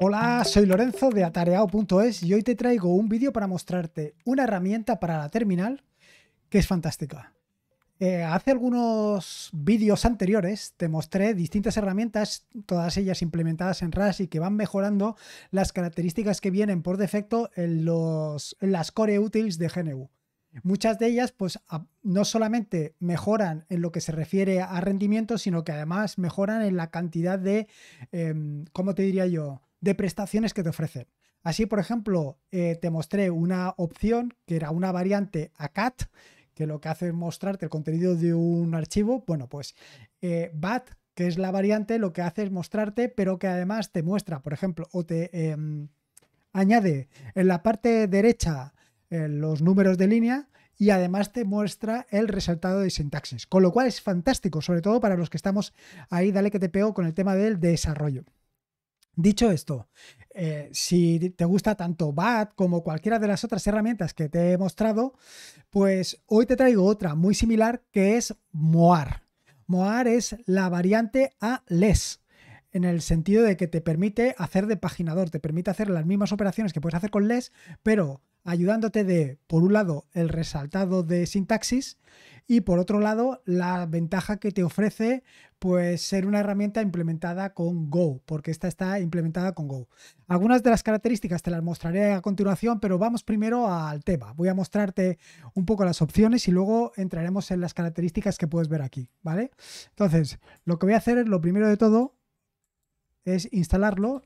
Hola, soy Lorenzo de atareao.es y hoy te traigo un vídeo para mostrarte una herramienta para la terminal que es fantástica. Eh, hace algunos vídeos anteriores te mostré distintas herramientas, todas ellas implementadas en RAS y que van mejorando las características que vienen por defecto en, los, las core utils de GNU. Muchas de ellas, pues, no solamente mejoran en lo que se refiere a rendimiento, sino que además mejoran en la cantidad de, em, ¿cómo te diría yo? de prestaciones que te ofrecen. Así, por ejemplo, eh, te mostré una opción que era una variante a cat, que lo que hace es mostrarte el contenido de un archivo. Bueno, pues eh, BAT, que es la variante, lo que hace es mostrarte, pero que además te muestra, por ejemplo, o te em, añade en la parte derecha eh, los números de línea y además te muestra el resultado de sintaxis, con lo cual es fantástico, sobre todo para los que estamos ahí, dale que te pego con el tema del desarrollo. Dicho esto, eh, si te gusta tanto BAT como cualquiera de las otras herramientas que te he mostrado, pues hoy te traigo otra muy similar que es MOAR. MOAR es la variante a LES, en el sentido de que te permite hacer de paginador, te permite hacer las mismas operaciones que puedes hacer con LES, pero ayudándote de, por un lado, el resaltado de sintaxis y por otro lado, la ventaja que te ofrece pues ser una herramienta implementada con Go, porque esta está implementada con Go. Algunas de las características te las mostraré a continuación, pero vamos primero al tema. Voy a mostrarte un poco las opciones y luego entraremos en las características que puedes ver aquí, ¿vale? Entonces, lo que voy a hacer es lo primero de todo es instalarlo,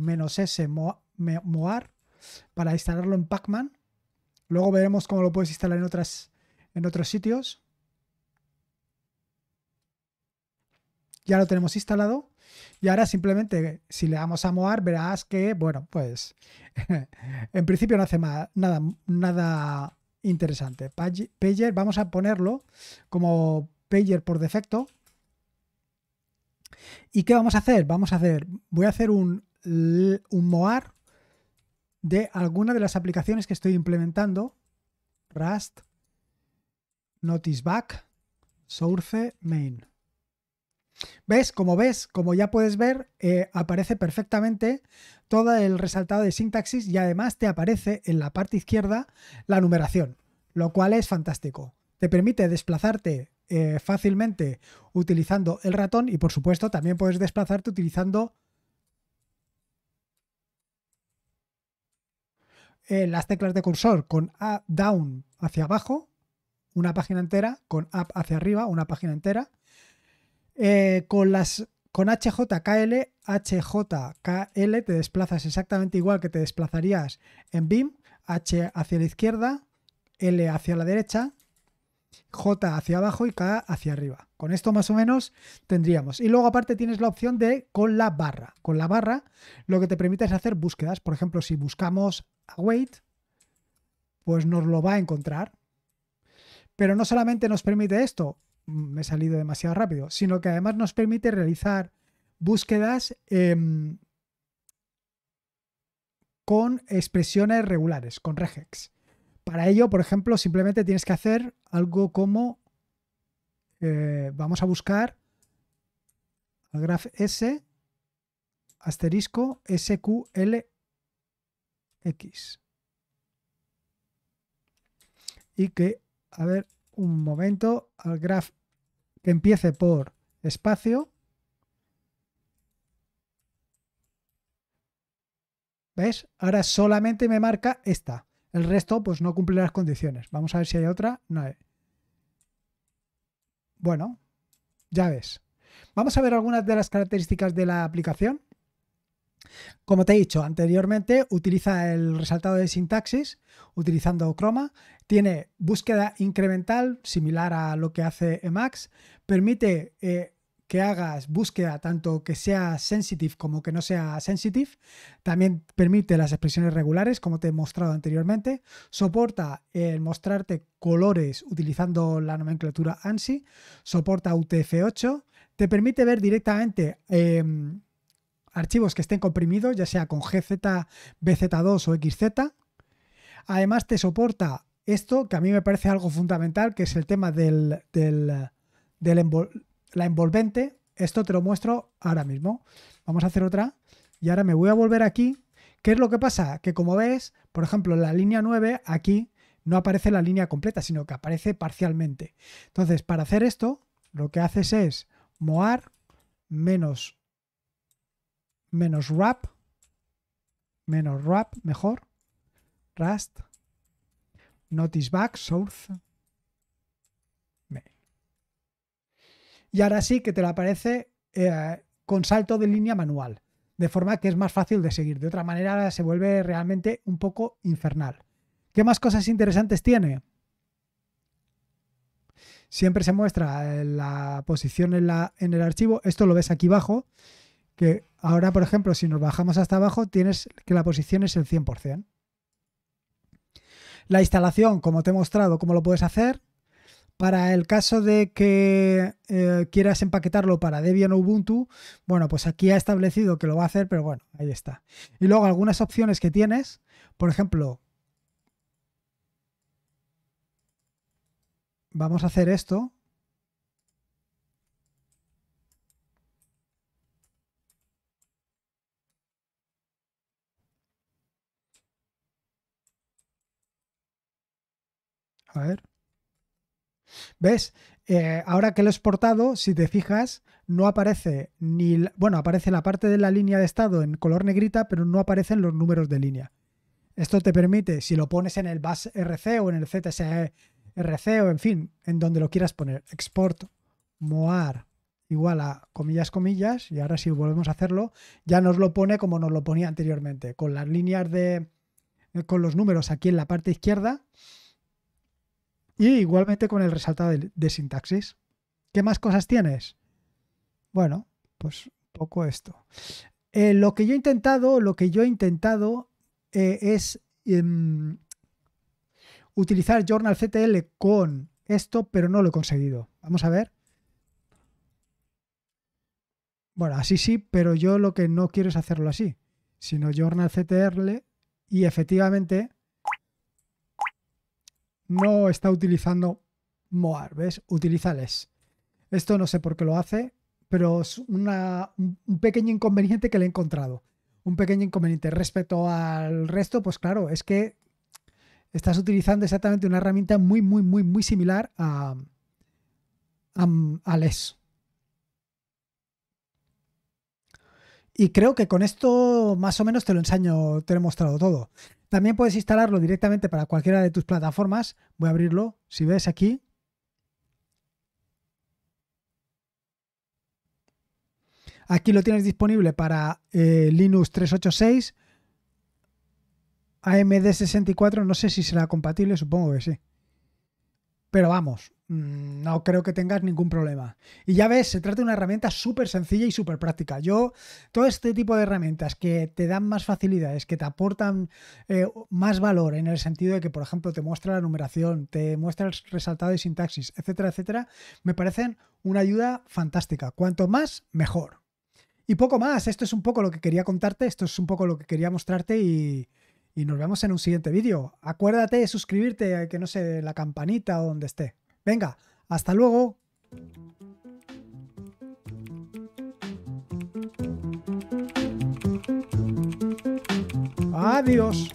menos s moar, para instalarlo en Pacman. Luego veremos cómo lo puedes instalar en, otras, en otros sitios. Ya lo tenemos instalado. Y ahora simplemente, si le damos a Moar, verás que, bueno, pues en principio no hace nada, nada interesante. Pager, vamos a ponerlo como Pager por defecto. ¿Y qué vamos a hacer? Vamos a hacer, voy a hacer un, un Moar de alguna de las aplicaciones que estoy implementando. Rust, NoticeBack, Source, Main. ¿Ves? Como ves, como ya puedes ver, eh, aparece perfectamente todo el resaltado de sintaxis y además te aparece en la parte izquierda la numeración, lo cual es fantástico. Te permite desplazarte eh, fácilmente utilizando el ratón y por supuesto también puedes desplazarte utilizando Eh, las teclas de cursor con A down hacia abajo, una página entera, con up hacia arriba, una página entera, eh, con las con HJKL, HJKL te desplazas exactamente igual que te desplazarías en BIM, H hacia la izquierda, L hacia la derecha, J hacia abajo y K hacia arriba. Con esto más o menos tendríamos. Y luego aparte tienes la opción de con la barra. Con la barra lo que te permite es hacer búsquedas. Por ejemplo, si buscamos await, pues nos lo va a encontrar. Pero no solamente nos permite esto, mm, me he salido demasiado rápido, sino que además nos permite realizar búsquedas em, con expresiones regulares, con regex. Para ello, por ejemplo, simplemente tienes que hacer algo como eh, vamos a buscar graph S asterisco SQL x. Y que, a ver, un momento, al graph que empiece por espacio. ¿Ves? Ahora solamente me marca esta. El resto, pues no cumple las condiciones. Vamos a ver si hay otra. No hay. Bueno, ya ves. Vamos a ver algunas de las características de la aplicación. Como te he dicho anteriormente, utiliza el resaltado de sintaxis utilizando Chroma, tiene búsqueda incremental similar a lo que hace Emacs, permite eh, que hagas búsqueda tanto que sea sensitive como que no sea sensitive. También permite las expresiones regulares, como te he mostrado anteriormente. Soporta el mostrarte colores utilizando la nomenclatura ANSI. Soporta UTF-8. Te permite ver directamente em, archivos que estén comprimidos, ya sea con GZ, BZ2 o XZ. Además te soporta esto, que a mí me parece algo fundamental, que es el tema del, la envolvente. Esto te lo muestro ahora mismo. Vamos a hacer otra. Y ahora me voy a volver aquí. ¿Qué es lo que pasa? Que como ves, por ejemplo, en la línea 9, aquí no aparece la línea completa, sino que aparece parcialmente. Entonces, para hacer esto, lo que haces es moar menos menos wrap, menos wrap, mejor, rust, notice back, source, Y ahora sí que te lo aparece eh, con salto de línea manual, de forma que es más fácil de seguir. De otra manera se vuelve realmente un poco infernal. ¿Qué más cosas interesantes tiene? Siempre se muestra eh, la posición en, en el archivo. Esto lo ves aquí abajo. Que ahora, por ejemplo, si nos bajamos hasta abajo, tienes que la posición es el 100%. La instalación, como te he mostrado, cómo lo puedes hacer. Para el caso de que eh, quieras empaquetarlo para Debian o Ubuntu, bueno, pues aquí ha establecido que lo va a hacer, pero bueno, ahí está. Y luego algunas opciones que tienes, por ejemplo, vamos a hacer esto, A ver. ¿Ves? Eh, ahora que lo he exportado, si te fijas, no aparece ni. bueno, aparece la parte de la línea de estado en color negrita, pero no aparecen los números de línea. Esto te permite, si lo pones en el BAS RC o en el CTSRC e o en fin, en donde lo quieras poner, export moar igual a comillas, comillas, y ahora si volvemos a hacerlo, ya nos lo pone como nos lo ponía anteriormente, con las líneas de. con los números aquí en la parte izquierda y igualmente con el resaltado de, sintaxis. ¿Qué más cosas tienes? Bueno, pues poco esto. Eh, lo que yo he intentado, lo que yo he intentado eh, es em, utilizar Journal CTL con esto, pero no lo he conseguido. Vamos a ver. Bueno, así sí, pero yo lo que no quiero es hacerlo así, sino Journal CTL y efectivamente no está utilizando Moar, ¿ves? Utiliza les. Esto no sé por qué lo hace, pero es un pequeño inconveniente que le he encontrado. Un pequeño inconveniente. Respecto al resto, pues claro, es que estás utilizando exactamente una herramienta muy, muy, muy, muy similar a, a, a les. Y creo que con esto más o menos te lo enseño, te he mostrado todo. También puedes instalarlo directamente para cualquiera de tus plataformas. Voy a abrirlo. Si ves aquí. Aquí lo tienes disponible para eh, Linux 386, AMD 64, no sé si será compatible, supongo que sí. Pero vamos, mm, no creo que tengas ningún problema. Y ya ves, se trata de una herramienta súper sencilla y súper práctica. Yo, todo este tipo de herramientas que te dan más facilidades, que te aportan eh, más valor en el sentido de que, por ejemplo, te muestra la numeración, te muestra el resaltado de sintaxis, etcétera, etcétera, me parecen una ayuda fantástica. Cuanto más, mejor. Y poco más, esto es un poco lo que quería contarte, esto es un poco lo que quería mostrarte y, y nos vemos en un siguiente vídeo. Acuérdate de suscribirte, eh, que no sé, la campanita o donde esté. Venga, hasta luego. Adiós.